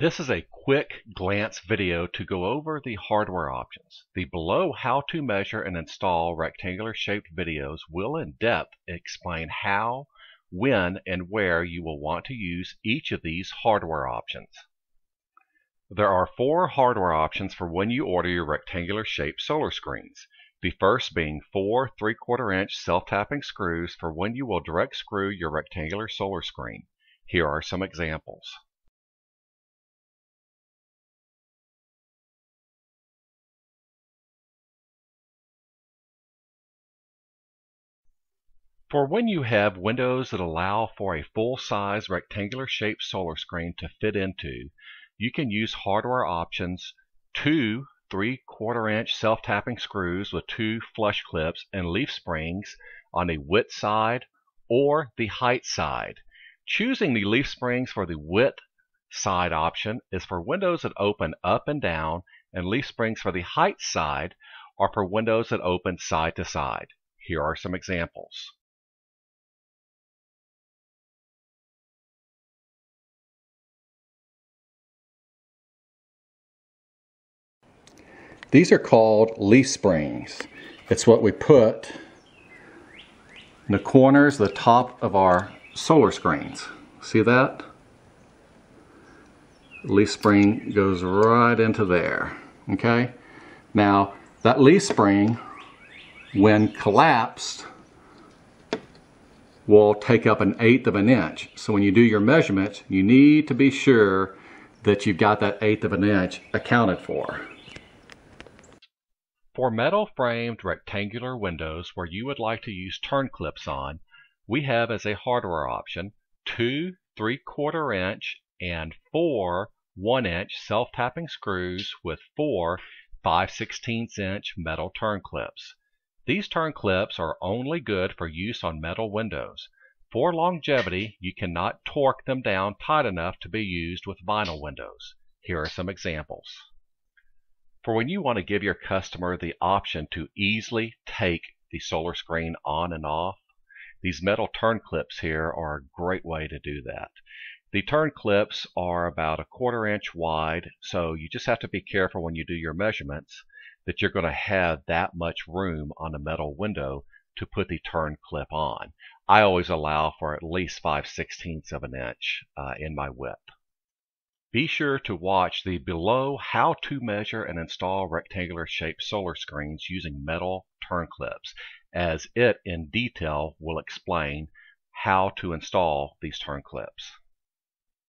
This is a quick glance video to go over the hardware options. The below how to measure and install rectangular shaped videos will in depth explain how, when, and where you will want to use each of these hardware options. There are four hardware options for when you order your rectangular shaped solar screens. The first being four 3 quarter inch self-tapping screws for when you will direct screw your rectangular solar screen. Here are some examples. For when you have windows that allow for a full-size rectangular-shaped solar screen to fit into, you can use hardware options, two 3 quarter inch self-tapping screws with two flush clips and leaf springs on the width side or the height side. Choosing the leaf springs for the width side option is for windows that open up and down and leaf springs for the height side are for windows that open side to side. Here are some examples. These are called leaf springs. It's what we put in the corners, the top of our solar screens. See that? Leaf spring goes right into there, okay? Now, that leaf spring, when collapsed, will take up an eighth of an inch. So when you do your measurements, you need to be sure that you've got that eighth of an inch accounted for. For metal-framed rectangular windows where you would like to use turn clips on, we have as a hardware option two 3 quarter inch and four 1 inch self-tapping screws with four 5 16 inch metal turn clips. These turn clips are only good for use on metal windows. For longevity, you cannot torque them down tight enough to be used with vinyl windows. Here are some examples for when you want to give your customer the option to easily take the solar screen on and off, these metal turn clips here are a great way to do that. The turn clips are about a quarter inch wide, so you just have to be careful when you do your measurements that you're going to have that much room on a metal window to put the turn clip on. I always allow for at least 5 sixteenths of an inch uh, in my width. Be sure to watch the below how to measure and install rectangular shaped solar screens using metal turn clips as it in detail will explain how to install these turn clips.